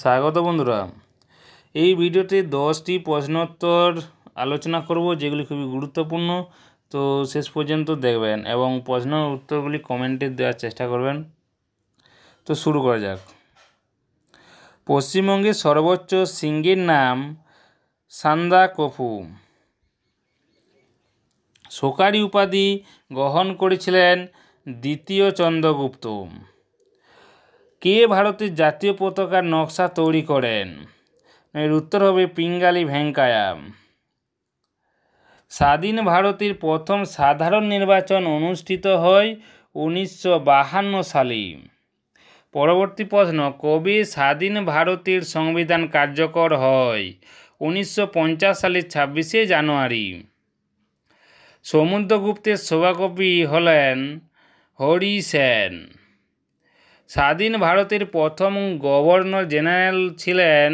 স্বাগত বন্ধুরা এই ভিডিওতে দশটি প্রশ্নোত্তর আলোচনা করব যেগুলি খুবই গুরুত্বপূর্ণ তো শেষ পর্যন্ত দেখবেন এবং প্রশ্ন উত্তরগুলি কমেন্টে দেওয়ার চেষ্টা করবেন তো শুরু করা যাক পশ্চিমবঙ্গের সর্বোচ্চ সিংহের নাম সান্দা কফু সোকারি উপাধি গ্রহণ করেছিলেন দ্বিতীয় চন্দ্রগুপ্ত কে ভারতের জাতীয় পতাকার নকশা তৈরি করেন এর উত্তর হবে পিঙ্গালি ভেঙ্কায়া স্বাধীন ভারতের প্রথম সাধারণ নির্বাচন অনুষ্ঠিত হয় উনিশশো বাহান্ন সালে পরবর্তী প্রশ্ন কবি স্বাধীন ভারতের সংবিধান কার্যকর হয় উনিশশো পঞ্চাশ সালের ছাব্বিশে জানুয়ারি সমুদ্রগুপ্তের সভাকবি হলেন হরি সেন স্বাধীন ভারতের প্রথম গভর্নর জেনারেল ছিলেন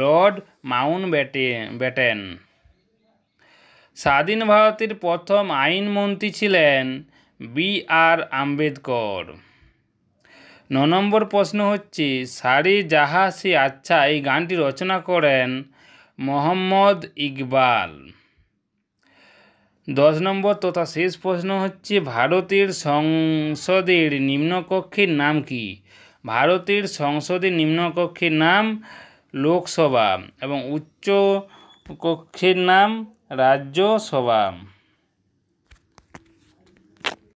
লর্ড মাউন্ট ব্যাটেন স্বাধীন ভারতের প্রথম আইনমন্ত্রী ছিলেন বি আর আম্বেদকর ন নম্বর প্রশ্ন হচ্ছে সারি জাহাসি আচ্ছা এই গানটি রচনা করেন মোহাম্মদ ইকবাল দশ নম্বর তথা শেষ প্রশ্ন হচ্ছে ভারতের সংসদের নিম্নকক্ষের নাম কি ভারতের সংসদের নিম্নকক্ষের নাম লোকসভা এবং উচ্চ কক্ষের নাম রাজ্যসভা